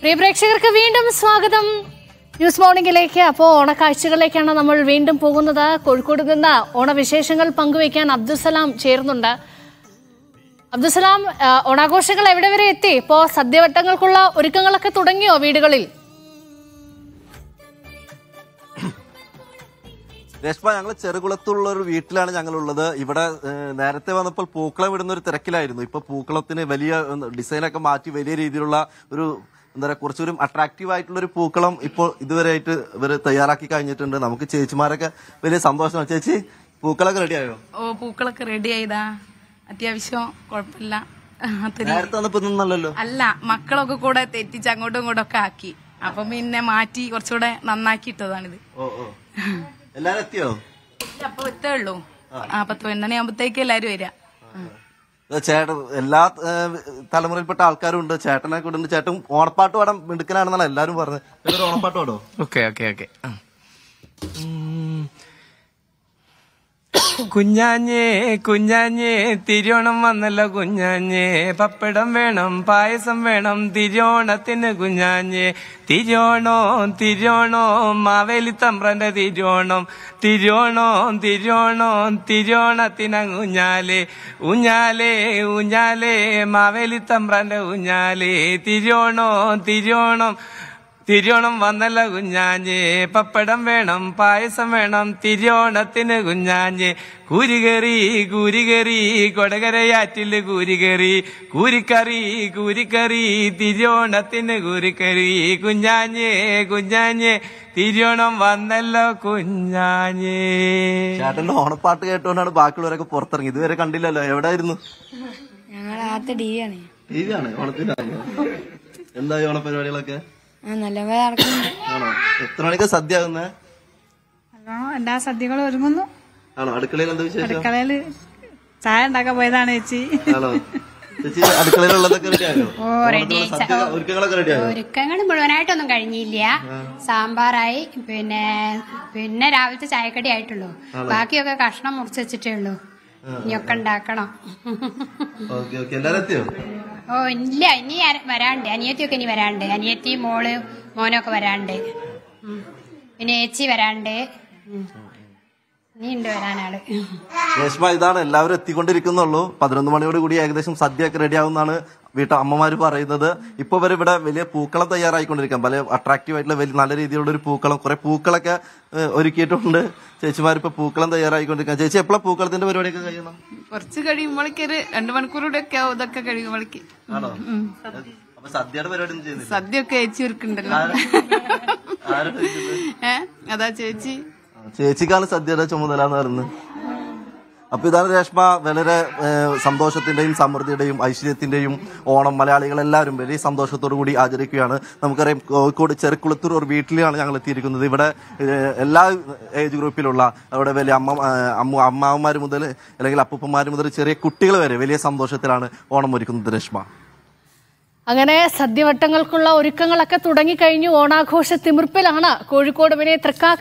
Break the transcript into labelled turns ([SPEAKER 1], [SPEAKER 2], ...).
[SPEAKER 1] പ്രിയ പ്രേക്ഷകർക്ക് വീണ്ടും സ്വാഗതം ന്യൂസ് മോർണിംഗിലേക്ക് അപ്പോൾ ഓണക്കാഴ്ചകളിലേക്കാണ് നമ്മൾ വീണ്ടും പോകുന്നത് കോഴിക്കോട് നിന്ന് ഓണവിശേഷങ്ങൾ പങ്കുവയ്ക്കാൻ അബ്ദുസലാം ചേർന്നുണ്ട് അബ്ദുസലാം ഓണാഘോഷങ്ങൾ എവിടെ വരെ എത്തി ഇപ്പോൾ സദ്യവട്ടങ്ങൾക്കുള്ള ഒരുക്കങ്ങളൊക്കെ തുടങ്ങിയോ വീടുകളിൽ
[SPEAKER 2] രേഷ്മ ഞങ്ങൾ ചെറുകുളത്തുള്ള ഒരു വീട്ടിലാണ് ഞങ്ങളുള്ളത് ഇവിടെ നേരത്തെ വന്നപ്പോൾ പൂക്കളം ഇടുന്ന ഒരു തിരക്കിലായിരുന്നു ഇപ്പൊ പൂക്കളത്തിന് വലിയ ഡിസൈനൊക്കെ മാറ്റി വലിയ രീതിയിലുള്ള ഒരു എന്താ പറയുക കുറച്ചുകൂടി അട്രാക്റ്റീവ് ആയിട്ടുള്ള ഒരു പൂക്കളം ഇപ്പോൾ ഇതുവരെയായിട്ട് ഇവർ തയ്യാറാക്കി കഴിഞ്ഞിട്ടുണ്ട് നമുക്ക് ചേച്ചിമാരൊക്കെ വലിയ സന്തോഷമാണ് ചേച്ചി പൂക്കളൊക്കെ റെഡിയായോ
[SPEAKER 1] ഓ പൂക്കളൊക്കെ റെഡി ആയതാ അത്യാവശ്യം കുഴപ്പമില്ല അല്ല മക്കളൊക്കെ കൂടെ തെറ്റിച്ച് അങ്ങോട്ടും ഇങ്ങോട്ടും ഒക്കെ ആക്കി അപ്പൊ പിന്നെ മാറ്റി കുറച്ചുകൂടെ നന്നാക്കിയിട്ടതാണിത് എല്ലാരും എത്തിയോ അപ്പൊ എത്തേ ഉള്ളൂ പത്ത് പന്ത്രണ്ട് ആകുമ്പത്തേക്ക് എല്ലാരും വരാ
[SPEAKER 2] ചേട്ടൻ എല്ലാ തലമുറയിൽപ്പെട്ട ആൾക്കാരും ഉണ്ട് ചേട്ടനെ കൂടെ ചേട്ടൻ ഓണപ്പാട്ട് പാടാൻ മിടുക്കനാണെന്നാണ് എല്ലാരും പറഞ്ഞത്
[SPEAKER 1] ഓണപ്പാട്ട് പാടോ ഓക്കെ ഓക്കെ ഓക്കെ കുഞ്ഞാഞ്ഞേ കുഞ്ഞാഞ്ഞേ തിരോണം വന്നല്ലോ കുഞ്ഞാഞ്ഞേ പപ്പടം വേണം പായസം വേണം തിരോണത്തിന് കുഞ്ഞാഞ്ഞേ തിരോണോ തിരോണോ മാവേലി തമ്പ്രന്റെ തിരോണം തിരോണോ തിരോണോ തിരോണത്തിന് ഉഞ്ഞാലേ ഉഞ്ഞാലേ ഉഞ്ഞാലേ മാവേലി തമ്പ്രന്റെ ഉഞ്ഞാലേ തിരോണോ തിരോണം തിരിയോണം വന്നല്ല കുഞ്ഞാഞ്ഞ് പപ്പടം വേണം പായസം വേണം തിരിയോണത്തിന് കുഞ്ഞാഞ്ഞേ കൂരികറി കൂരികറി കൊടകരയാറ്റിൽ കൂരികറി കൂരിക്കറി കൂരിക്കറി തിരിയോണത്തിന് കൂരിക്കറി കുഞ്ഞാഞ്ഞ് കുഞ്ഞാഞ്ഞ് തിരിയോണം വന്നല്ലോ കുഞ്ഞാഞ്ഞ് ചേട്ടന്റെ
[SPEAKER 2] ഓണപ്പാട്ട് കേട്ടോണ്ടാണ് ബാക്കിയുള്ളവരൊക്കെ പുറത്തിറങ്ങി ഇതുവരെ കണ്ടില്ലല്ലോ എവിടെ ആയിരുന്നു
[SPEAKER 1] ഞങ്ങൾ ആദ്യത്തെ ടി വിയാണ്
[SPEAKER 2] ടി വിയാണ് ഓണത്തിനാണ് എന്തായി ഓണപരിപാടികളൊക്കെ എത്ര മണിക്ക് സദ്യ
[SPEAKER 1] എല്ലാ സദ്യകളും ഒരുങ്ങുന്നു
[SPEAKER 2] ആണോ അടുക്കളയിൽ എന്താ വിശേഷം
[SPEAKER 1] ചായ ഉണ്ടാക്കാൻ പോയതാണ് ചേച്ചി
[SPEAKER 2] ആണോ അടുക്കളയിലുള്ളതൊക്കെ
[SPEAKER 1] ഒരുക്കങ്ങൾ മുഴുവനായിട്ടൊന്നും കഴിഞ്ഞില്ല സാമ്പാറായി പിന്നെ പിന്നെ രാവിലത്തെ ചായക്കടി ആയിട്ടുള്ളൂ ബാക്കിയൊക്കെ കഷ്ണം മുറിച്ച് വെച്ചിട്ടേ ഉള്ളൂ ഇനിയൊക്കെ ഉണ്ടാക്കണം എത്തിയോ ഓ ഇല്ല ഇനി വരാണ്ട് അനിയത്തിയൊക്കെ ഇനി വരാണ്ട് അനിയത്തി മോള് മോനൊക്കെ വരാണ്ട് പിന്നെ ഏച്ചി വരാണ്ട്
[SPEAKER 2] രേഷ്മ ഇതാണ് എല്ലാവരും എത്തിക്കൊണ്ടിരിക്കുന്നുള്ളൂ പതിനൊന്ന് മണിയോട് കൂടി ഏകദേശം ഒക്കെ റെഡി ആവുന്നതാണ് വീട്ടിൽ അമ്മമാര് പറയുന്നത് ഇപ്പൊ ഇവർ ഇവിടെ വലിയ പൂക്കളം തയ്യാറായിക്കൊണ്ടിരിക്കാം പല അട്രാക്റ്റീവ് ആയിട്ടുള്ള വലിയ നല്ല രീതിയിലുള്ള ഒരു പൂക്കളം കുറെ പൂക്കളൊക്കെ ഒരുക്കിയിട്ടുണ്ട് ചേച്ചിമാർ പൂക്കളം തയ്യാറായിക്കൊണ്ടിരിക്കാം ചേച്ചി എപ്പോഴാ പൂക്കളത്തിന്റെ പരിപാടിയൊക്കെ കഴിയണം
[SPEAKER 1] കുറച്ച് കഴിയുമ്പോഴേക്ക് രണ്ടു മണിക്കൂറൂടെ ഒക്കെ ഇതൊക്കെ കഴിയുമ്പോഴേക്ക് സദ്യ ഒക്കെ ചേച്ചി ഒരുക്കുണ്ടല്ലോ ഏഹ് അതാ ചേച്ചി
[SPEAKER 2] ചേച്ചിക്കാണ് സദ്യയുടെ ചുമതല എന്ന് പറയുന്നത് അപ്പൊ ഇതാണ് രേഷ്മ വളരെ സന്തോഷത്തിന്റെയും സമൃദ്ധിയുടെയും ഐശ്വര്യത്തിന്റെയും ഓണം മലയാളികളെല്ലാവരും വലിയ സന്തോഷത്തോടു കൂടി ആചരിക്കുകയാണ് നമുക്കറിയാം കോഴിക്കോട് ചെറുക്കുളത്തൂർ ഒരു വീട്ടിലാണ് ഞങ്ങൾ എത്തിയിരിക്കുന്നത് ഇവിടെ എല്ലാ ഏജ് ഗ്രൂപ്പിലുള്ള അവിടെ വലിയ അമ്മ അമ്മ അമ്മാവന്മാർ മുതൽ അല്ലെങ്കിൽ അപ്പൂപ്പന്മാർ മുതൽ ചെറിയ കുട്ടികൾ വരെ വലിയ സന്തോഷത്തിലാണ് ഓണം ഒരുക്കുന്നത് രേഷ്മ
[SPEAKER 1] അങ്ങനെ സദ്യവട്ടങ്ങൾക്കുള്ള ഒരുക്കങ്ങളൊക്കെ തുടങ്ങിക്കഴിഞ്ഞു ഓണാഘോഷ തിമിർപ്പിലാണ് കോഴിക്കോട് വിനെ തൃക്കാ